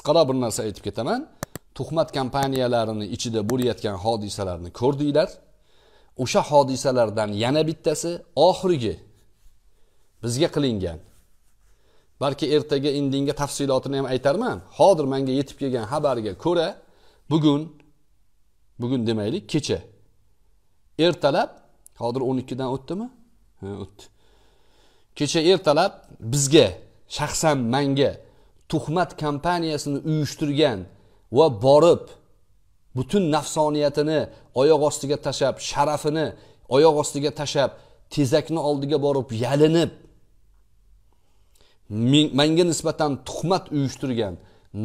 qisqaroq bir narsa aytib ketaman tuhmat kompaniyalarini ichida bo'layotgan hodisalarni ko'rdinglar o'sha hodisalardan yana bittasi oxirgi bizga qilingan balki ertaga indinga tafsilotini ham aytarman hozir manga yetib kelgan xabarga ko'ra bugun bugun demaylik kecha ertalab hozir o'n ikkidan o'tdimi ha o'tdi kecha ertalab bizga shaxsan manga tuhmat kompaniyasini uyushtirgan va borib butun nafsoniyatini oyoq ostiga tashlab sharafini oyoq ostiga tashlab tezakni oldiga borib yalinib menga nisbatan tuhmat uyushtirgan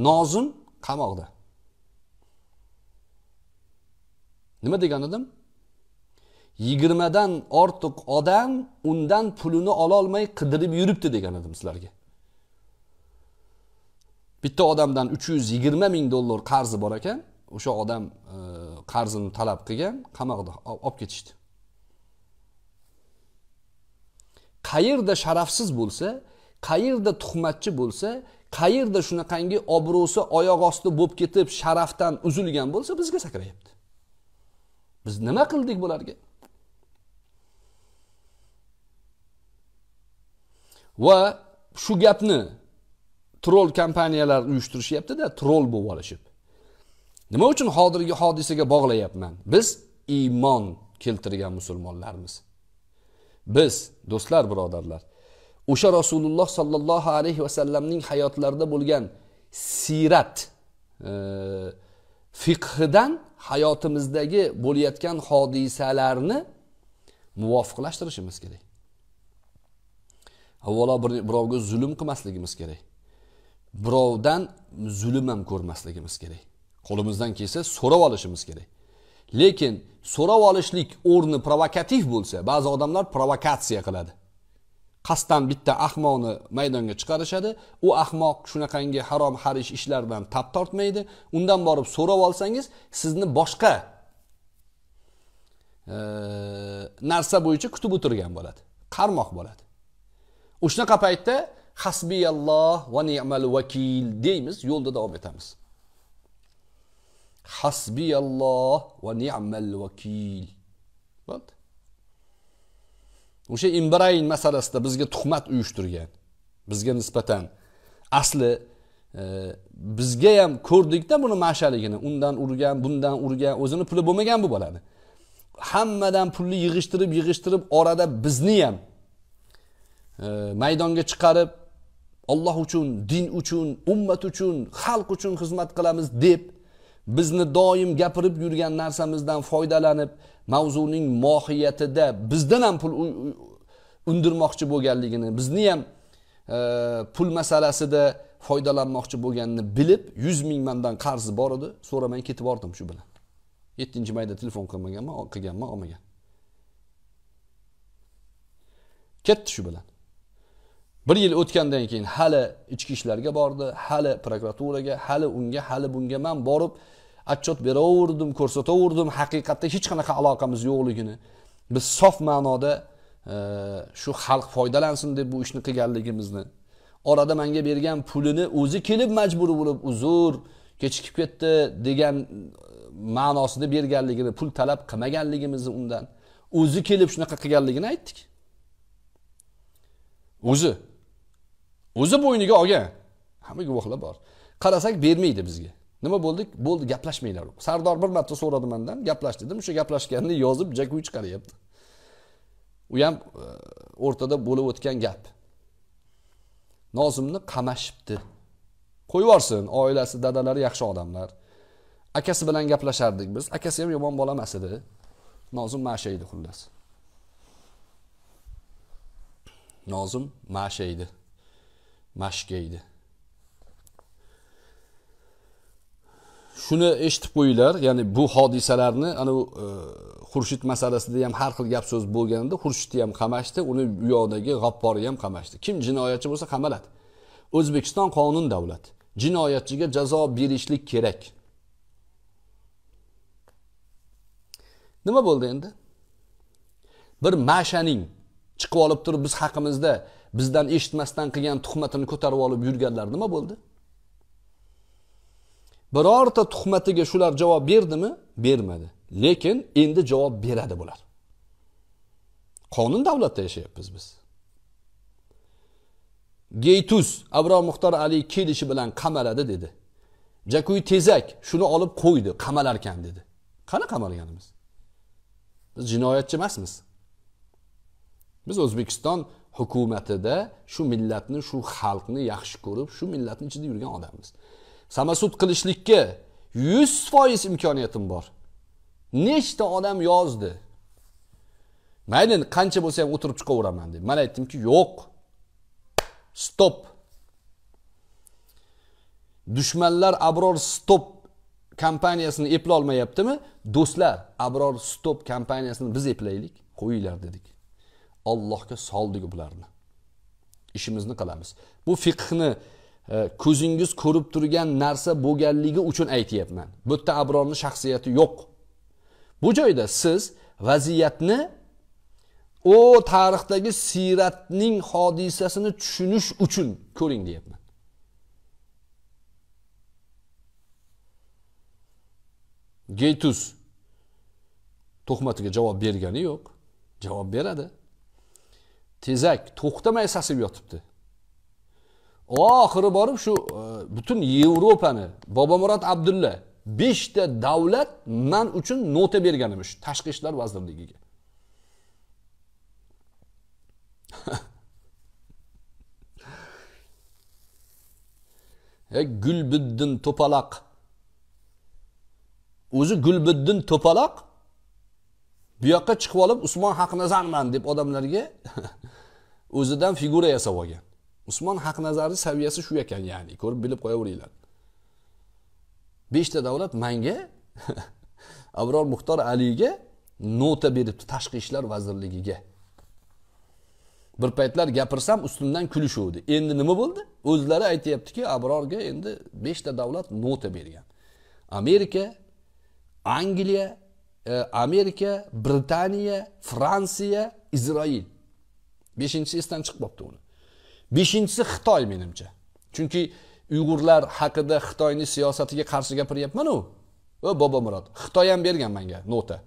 nozim qamoqda nima degan edim yigirmadan ortiq odam undan pulini ololmay qidirib yuribdi degan edim sizlarga bitta odamdan uch yuz yigirma ming dollar qarzi bor ekan o'sha odam e, qarzini talab qilgan qamoqda olib ketishdi qayerda sharafsiz bo'lsa qayerda tuhmatchi bo'lsa qayerda shunaqangi obro'si oyoq osti bo'lib ketib sharafdan uzilgan bo'lsa bizga sakrayapti biz nima qildik bularga va shu gapni troll kompaniyalar uyushtirishyaptida troll bo'lib olishib nima uchun hozirgi hodisaga bog'layapman biz iymon keltirgan musulmonlarmiz biz do'stlar birodarlar o'sha rasululloh sollallohu alayhi vasallamning hayotlarida bo'lgan siyrat e, fiqhidan hayotimizdagi bo'layotgan hodisalarni muvofiqlashtirishimiz kerak avvalo birovga zulm qilmasligimiz kerak birovdan zulm ham ko'rmasligimiz kerak qo'limizdan kelsa so'rab olishimiz kerak lekin so'rab olishlik o'rni provokativ bo'lsa ba'zi odamlar provokatsiya qiladi qasddan bitta ahmoqni maydonga chiqarishadi u ahmoq shunaqangi harom harish ishlardan tap tortmaydi undan borib so'rab olsangiz sizni boshqa e, narsa bo'yicha kutib o'tirgan bo'ladi qarmoq bo'ladi o'shanaqa paytda hasbiyalloh va ni'mal vakil deymiz yo'lda davom etamiz hasbiyalloh va ni'mal vakil bo'ldi o'sha imbrayn masalasida bizga tuhmat uyushtirgan bizga nisbatan asli e, bizga ham ko'rdikda buni mashaligini undan urgan bundan urgan o'zini puli bo'lmagan bu bolani hammadan pulni yig'ishtirib yig'ishtirib orada bizni ham e, maydonga chiqarib olloh uchun din uchun ummat uchun xalq uchun xizmat qilamiz deb bizni doim gapirib yurgan narsamizdan foydalanib mavzuning mohiyatida bizdan ham pul undirmoqchi bo'lganligini bizni ham e, pul masalasida foydalanmoqchi bo'lganini bilib yuz ming mandan qarzi bor edi so'ramay ketib bordim shu bilan yettinchi mayda telefon qilmaganman qilganman olmagan ketdi shu bilan bir yil o'tgandan keyin hali ichki ishlarga bordi hali prokuraturaga hali unga hali bunga man borib отчет beraverdim ko'rsataverdim haqiqatda hech qanaqa aloqamiz yo'qligini biz sof ma'noda e, shu e, xalq foydalansin deb bu ishni qilganligimizni orada manga bergan pulini o'zi kelib majbur bo'lib uzr kechikib ketdi degan e, ma'nosida berganligini pul talab qilmaganligimizni undan o'zi kelib shunaqa qilganligini aytdik o'zi o'zi bo'yniga olgan hamma guvohlar bor qarasak bermaydi bizga nima bo'ldi bo'ldi gaplashmanglar sardor bir marta so'radi mandan gaplash dedim o'sha gaplashganini yozib jakuy chiqaryapti u ham e, o'rtada bo'lib o'tgan gap nozimni qamashibdi qo'yib yuborsin oilasi dadalari yaxshi odamlar akasi bilan gaplashardik biz akasi ham yomon bola emas edi nozim masha edi xullas nozim masha edi mashgaydi shuni eshitib qo'yinglar ya'ni bu hodisalarni ana u e, xurshid masalasida ham har xil gap so'z bo'lganda xurshidni ham qamashdi uni u yoqdagi g'apporni ham qamashdi kim jinoyatchi bo'lsa qamaladi o'zbekiston qonun davlati jinoyatchiga jazo berishlik kerak nima bo'ldi endi bir mashaning chiqib olib turib biz haqimizda bizdan eshitmasdan qilgan tuhmatini ko'tarib olib yurganlar nima bo'ldi birorta tuhmatiga shular javob berdimi bermadi lekin endi javob beradi bular qonun davlatda yashayapmiz biz geytus abror muxtor ali kelishi bilan qamaladi dedi jakuy tezak shuni olib qo'ydi qamalarkan dedi qani qamalganimiz biz jinoyatchi emasmiz biz o'zbekiston hukumatida shu millatni shu xalqni yaxshi ko'rib shu millatni ichida yurgan odammiz samasud qilishlikka yuz foiz imkoniyatim bor nechta odam yozdi mayli qancha bo'lsa ham o'tirib chiqaveraman deb man aytdimki yo'q stop dushmanlar abror stop kompaniyasini eplolmayaptimi do'stlar abror stop kompaniyasini biz eplaylik qo'yinglar dedik allohga soldik bularni ishimizni qilamiz bu fiqhni e, ko'zingiz ko'rib turgan narsa bo'lganligi uchun aytyapman bu yerda abrorni shaxsiyati yo'q bu joyda siz vaziyatni u tarixdagi siyratning hodisasini tushunish uchun ko'ring deyapman geytus tuhmatiga javob bergani yo'q javob beradi tezak to'xtamay sasib yotibdi oxiri borib shu e, butun yevropani bobomurod abdulla beshta davlat man uchun nota bergan emish tashqi ishlar vazirligiga gulbiddin to'paloq o'zi gulbiddin to'paloq bu yoqqa chiqib olib usmon haqnazarman deb odamlarga o'zidan figura yasab olgan usmon haqnazarni saviyasi shu ekan ya'ni ko'rib bilib qo'yaveringlar beshta davlat manga abror muxtor aliga nota beribdi tashqi ishlar vazirligiga bir paytlar gapirsam ustimdan kulishuvdi endi nima bo'ldi o'zlari aytyaptiki abrorga endi beshta davlat nota bergan amerika angliya amerika britaniya fransiya izroil beshinchisi esdan chiqib qolibdi uni beshinchisi xitoy menimcha chunki uyg'urlar haqida xitoyni siyosatiga qarshi gapiryapmanu o murod xitoy ham bergan manga nota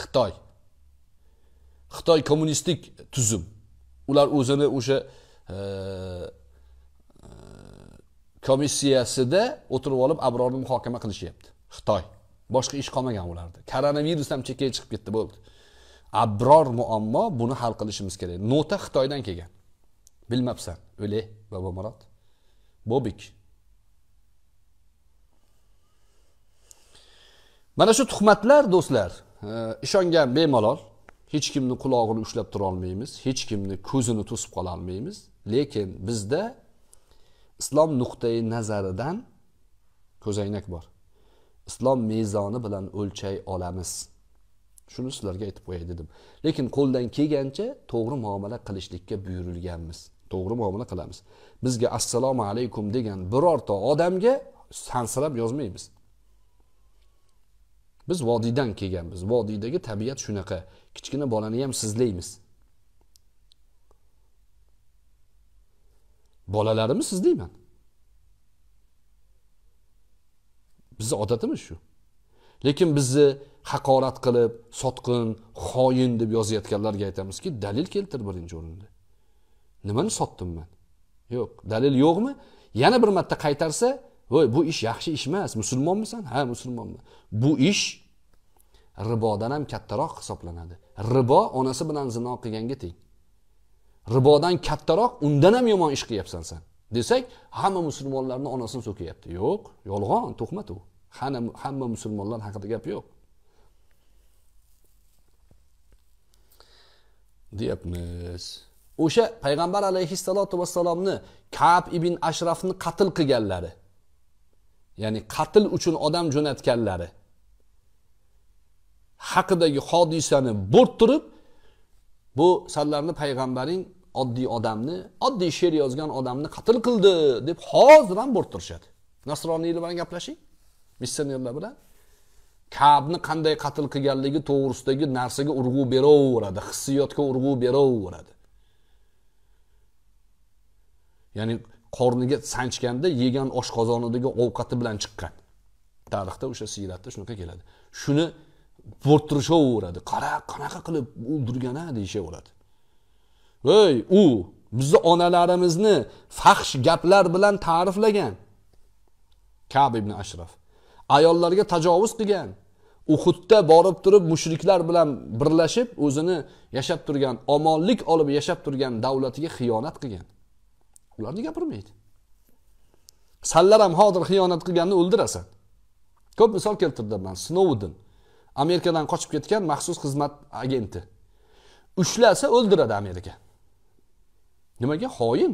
xitoy xitoy kommunistik tuzum ular o'zini o'sha e, e, komissiyasida o'tirib olib abrorni muhokama qilishyapti xitoy boshqa ish qolmagan ularda koronavirus ham chekkaga chiqib ketdi bo'ldi abror muammo buni hal qilishimiz kerak nota xitoydan kelgan bilmabsan o'le bobomurod bobik mana shu tuhmatlar do'stlar ishongan bemalol hech kimni qulog'ini ushlab turolmaymiz hech kimni ko'zini to'sib qololmaymiz lekin bizda islom nuqtai nazaridan ko'zoynak bor islom mezoni bilan o'lchay olamiz shuni sizlarga aytib qo'yay dedim lekin qo'ldan kelgancha to'g'ri muomala qilishlikka buyurilganmiz to'g'ri muomala qilamiz bizga assalomu alaykum degan birorta odamga sansirab yozmaymiz biz vodiydan kelganmiz vodiydagi tabiat shunaqa kichkina bolani ham sizlaymiz bolalarimni sizlayman bizni odatimiz shu lekin bizni haqorat qilib sotqin xoin deb yozayotganlarga aytamizki dalil keltir birinchi o'rinda nimani sotdim man yo'q dalil yo'qmi yana bir marta qaytarsa voy bu ish yaxshi ish emas musulmonmisan ha musulmonman bu ish ribodan ham kattaroq hisoblanadi ribo onasi bilan zino qilganga teng ribodan kattaroq undan ham yomon ish qilyapsan san desak hamma musulmonlarni onasini so'kyapti yo'q yolg'on tuhmat u hamma musulmonlar haqida gap yo'q deyapmiz o'sha payg'ambar alayhissalotu vassalomni kab ibn ashrafni qatl qilganlari ya'ni qatl uchun odam jo'natganlari haqidagi hodisani bo'rttirib bu sanlarni payg'ambaring oddiy odamni oddiy she'r yozgan odamni qatl qildi deb hozir ham bo'rttirishadi turishadi nasroniylar bilan gaplashing missionerlar bilan kabni qanday qatl qilganligi to'g'risidagi narsaga urg'u beraveradi hissiyotga urg'u beraveradi ya'ni qorniga sanchganda yegan oshqozonidagi ovqati bilan chiqqan tarixda o'sha siyratda shunaqa keladi shuni bo'rttirishaveradi qara qanaqa qilib o'ldirgan a deyishaveradi ey u bizni onalarimizni faxsh gaplar bilan ta'riflagan kab ibn ashraf ayollarga tajovuz qilgan uhudda borib turib mushriklar bilan birlashib o'zini yashab turgan omonlik olib yashab turgan davlatiga xiyonat qilgan ularni gapirmaydi sanlar ham hozir xiyonat qilganni o'ldirasan ko'p misol keltirdim man snouden amerikadan qochib ketgan maxsus xizmat agenti ushlasa o'ldiradi amerika nimaga xoin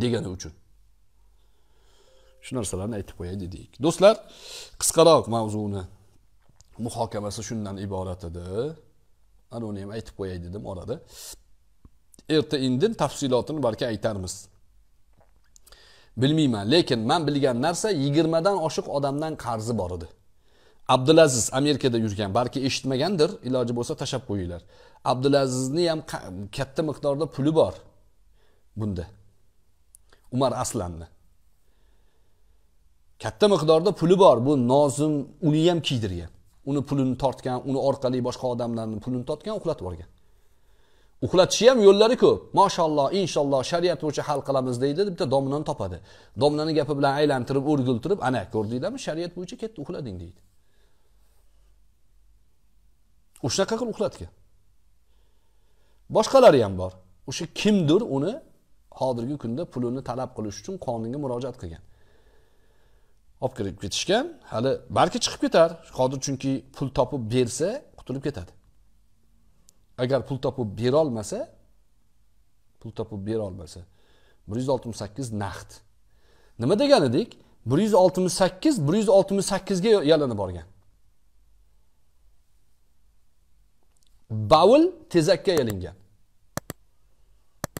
degani uchun shu narsalarni aytib qo'yay dedik do'stlar qisqaroq mavzuni muhokamasi shundan iborat edi ana uni ham aytib qo'yay dedim orada erta indin tafsilotini balki aytarmiz bilmayman lekin man bilgan narsa yigirmadan oshiq odamdan qarzi bor edi abdulaziz amerikada yurgan balki eshitmagandir iloji bo'lsa tashlab qo'yinglar abdulazizni ham katta miqdorda puli bor bunda umar aslanni katta miqdorda puli bor bu nozim uni ham kiydirgan uni pulini tortgan uni orqali boshqa odamlarni pulini tortgan uxlatib yuborgan uxlatishni ham yo'llari ko'p moshaalloh inshaalloh shariat bo'yicha hal qilamiz deydi bitta domlani topadi domlani gapi bilan aylantirib o'rgultirib ana ko'rdinglarmi shariat bo'yicha ketdi uxlading deydi o'shanaqa qilib uxlatgan boshqalari ham bor o'sha kimdir uni hozirgi kunda pulini talab qilish uchun qonunga murojaat qilgan olib kirib ketishgan hali balki chiqib ketar hozir chunki pul topib bersa qutulib ketadi agar pul topib berolmasa pul topib berolmasa bir yuz oltmish sakkiz naqd nima degan edik bir yuz oltmish sakkiz bir yuz oltmish sakkizga yalinib borgan باول تزكية لنجان